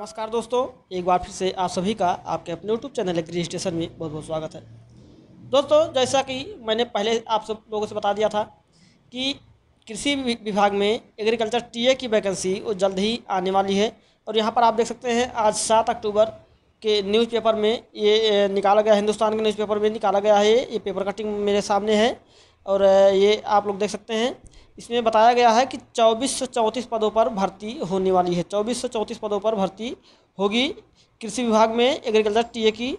नमस्कार दोस्तों एक बार फिर से आप सभी का आपके अपने यूट्यूब चैनल एग्री स्टेशन में बहुत बहुत स्वागत है दोस्तों जैसा कि मैंने पहले आप सब लोगों से बता दिया था कि कृषि विभाग में एग्रीकल्चर टीए की वैकेंसी वो जल्द ही आने वाली है और यहाँ पर आप देख सकते हैं आज सात अक्टूबर के न्यूज़पेपर में ये निकाला गया हिंदुस्तान के न्यूज़पेपर में निकाला गया है ये पेपर कटिंग मेरे सामने है और ये आप लोग देख सकते हैं इसमें बताया गया है कि चौबीस सौ चौंतीस पदों पर भर्ती होने वाली है चौबीस सौ चौंतीस पदों पर भर्ती होगी कृषि विभाग में एग्रीकल्चर टीए की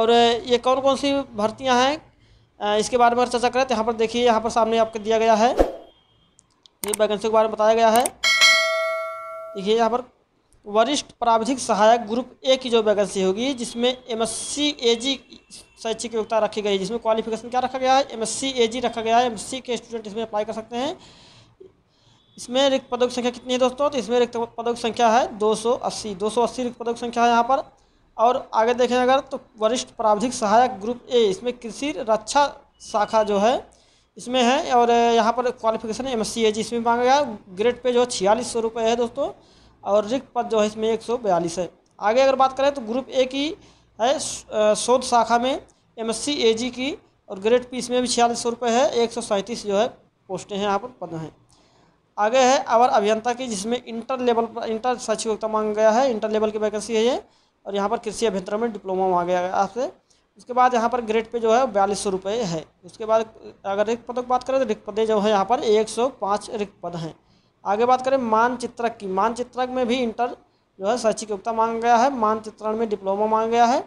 और ये कौन कौन सी भर्तियां हैं इसके बारे में चर्चा करें तो यहाँ पर देखिए यहाँ पर सामने आपको दिया गया है ये वैकेंसी के बारे में बताया गया है देखिए यहाँ पर वरिष्ठ प्राविधिक सहायक ग्रुप ए की जो वैकेंसी होगी जिसमें एम एस सी ए जी शैक्षिक योग्यता रखी गई है जिसमें क्वालिफिकेशन क्या रखा गया है एम एस रखा गया है एम के स्टूडेंट इसमें अप्लाई कर सकते हैं इसमें रिक्त पदों की संख्या कितनी है दोस्तों तो इसमें रिक्त पदों की संख्या है 280 280 रिक्त पदों की संख्या है यहाँ पर और आगे देखें अगर तो वरिष्ठ प्राविधिक सहायक ग्रुप ए इसमें कृषि रक्षा शाखा जो है इसमें है और यहाँ पर क्वालिफिकेशन एम एस इसमें मांगा गया ग्रेड पे जो है छियालीस सौ रुपये है दोस्तों और रिक्त पद जो है इसमें एक सौ बयालीस है आगे अगर बात करें तो ग्रुप ए की है शोध शाखा में एम एस की और ग्रेड पीस में भी छियालीस सौ रुपये है एक सौ सैंतीस जो है पोस्टें हैं यहाँ पर पद हैं आगे है अवर अभियंता की जिसमें इंटर लेवल पर इंटर सचिवता मांगा गया है इंटर लेवल की वैकेंसी है ये और यहाँ पर कृषि अभियंत्रण में डिप्लोमा मांगा गया है आपसे उसके बाद यहाँ पर ग्रेड पे जो है बयालीस सौ रुपये है उसके बाद अगर रिक्त पदों की बात करें तो रिक्त पदे जो है यहाँ पर एक सौ पाँच रिक्त पद हैं आगे बात करें मानचित्रक की मानचित्रक में भी इंटर जो है शैक्षिक योग्यता मांगा गया है मानचित्रण में डिप्लोमा मांगा गया है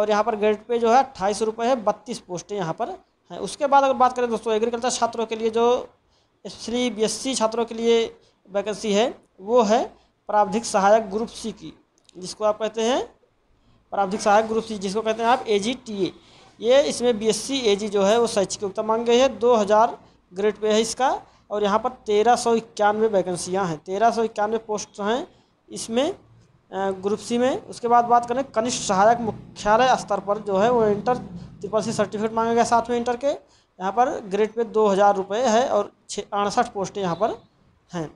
और यहाँ पर ग्रेड पे जो है अट्ठाईस रुपये है बत्तीस पोस्टें यहाँ पर हैं उसके बाद अगर बात करें दोस्तों एग्रीकल्चर छात्रों के लिए जो श्री बी छात्रों के लिए वैकेंसी है वो है प्रावधिक सहायक ग्रुप सी की जिसको आप कहते हैं प्रावधिक सहायक ग्रुप सी जिसको कहते हैं आप ए जी टी ए ये इसमें बी एस सी ए जी जो है वो शैक्षिक योग्यता मांग गई है दो हज़ार ग्रेड पे है इसका और यहाँ पर तेरह सौ इक्यानवे वैकेंसियाँ हैं तेरह सौ इक्यानवे पोस्ट हैं इसमें ग्रुप सी में उसके बाद बात करें कनिष्ठ सहायक मुख्यालय स्तर पर जो है वो इंटर ट्रिपल सी सर्टिफिकेट मांगा गया साथ में इंटर के यहाँ पर ग्रेड पे दो हज़ार रुपये है और छः अड़सठ पोस्टें यहाँ पर हैं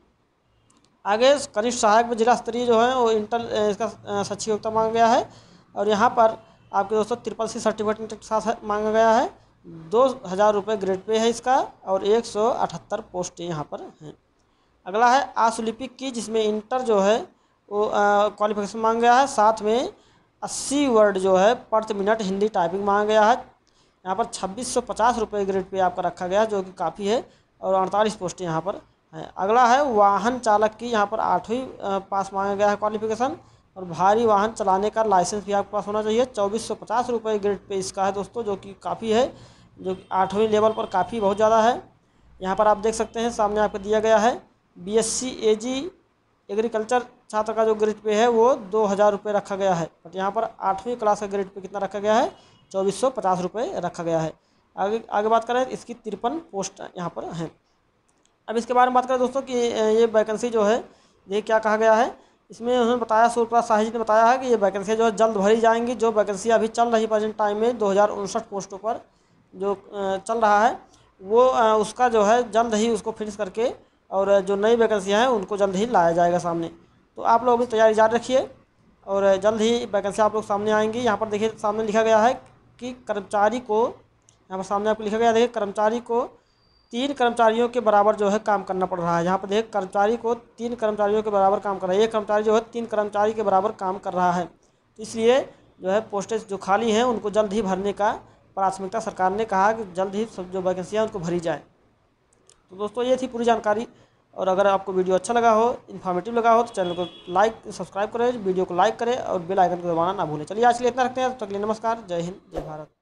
आगे कनिष्ठ सहायक में जिला स्तरीय जो है वो इंटर इसका सच्ची योग्यता मांगा गया है और यहाँ पर आपके दोस्तों ट्रिपल सी सर्टिफिकेट इंटर के साथ मांगा गया है दो हज़ार रुपये ग्रेड पे है इसका और एक सौ अठहत्तर पोस्टें यहाँ पर हैं अगला है आशुलिपिक की जिसमें इंटर जो है क्वालिफिकेशन मांगा गया है साथ में अस्सी वर्ड जो है प्रति मिनट हिंदी टाइपिंग मांगा गया है यहाँ पर छब्बीस सौ पचास रुपये ग्रेड पे आपका रखा गया जो कि काफ़ी है और अड़तालीस पोस्ट यहाँ पर हैं अगला है वाहन चालक की यहाँ पर आठवीं पास मांगा गया है क्वालिफिकेशन और भारी वाहन चलाने का लाइसेंस भी आपके पास होना चाहिए चौबीस सौ पचास रुपये ग्रेड पे इसका है दोस्तों जो कि काफ़ी है जो कि आठवीं लेवल पर काफ़ी बहुत ज़्यादा है यहाँ पर आप देख सकते हैं सामने आपको दिया गया है B S C A G agriculture छात्र का जो ग्रेड पे है वो दो हज़ार रुपये रखा गया है बट यहाँ पर आठवीं क्लास का ग्रेड पे कितना रखा गया है चौबीस सौ पचास रुपये रखा गया है आगे आगे बात करें इसकी तिरपन पोस्ट यहाँ पर हैं अब इसके बारे में बात करें दोस्तों कि ये वैकेंसी जो है ये क्या कहा गया है इसमें उन्होंने बताया सूर्यप्रा साहिजी ने बताया है कि ये वैकेंसी जो है जल्द भरी जाएंगी जो वैकेंसी अभी चल रही प्रेजेंट टाइम में दो पोस्टों पर जो चल रहा है वो उसका जो है जल्द ही उसको फिनिश करके और जो नई वैकेंसियाँ हैं उनको जल्द ही लाया जाएगा सामने तो आप लोग अपनी तैयारी जारी रखिए और जल्द ही वैकेंसी आप लोग सामने आएंगी यहाँ पर देखिए सामने लिखा गया है कि कर्मचारी को यहाँ पर सामने आपको लिखा गया देखिए कर्मचारी को तीन कर्मचारियों के बराबर जो है काम करना पड़ रहा है यहाँ पर देखिए कर्मचारी को तीन कर्मचारियों के बराबर काम कर रहा है एक कर्मचारी जो है तीन कर्मचारी के बराबर काम कर रहा है तो इसलिए जो है पोस्टेज जो खाली हैं उनको जल्द ही भरने का प्राथमिकता सरकार ने कहा कि जल्द ही सब जो वैकेंसियाँ उनको भरी जाएँ तो दोस्तों ये थी पूरी जानकारी और अगर आपको वीडियो अच्छा लगा हो इन्फॉर्मेटिव लगा हो तो चैनल को लाइक सब्सक्राइब करें वीडियो को लाइक करें और बेल आइकन को दबाना ना भूलें चलिए आज के लिए इतना रखते हैं तब तो तक लिए नमस्कार जय हिंद जय भारत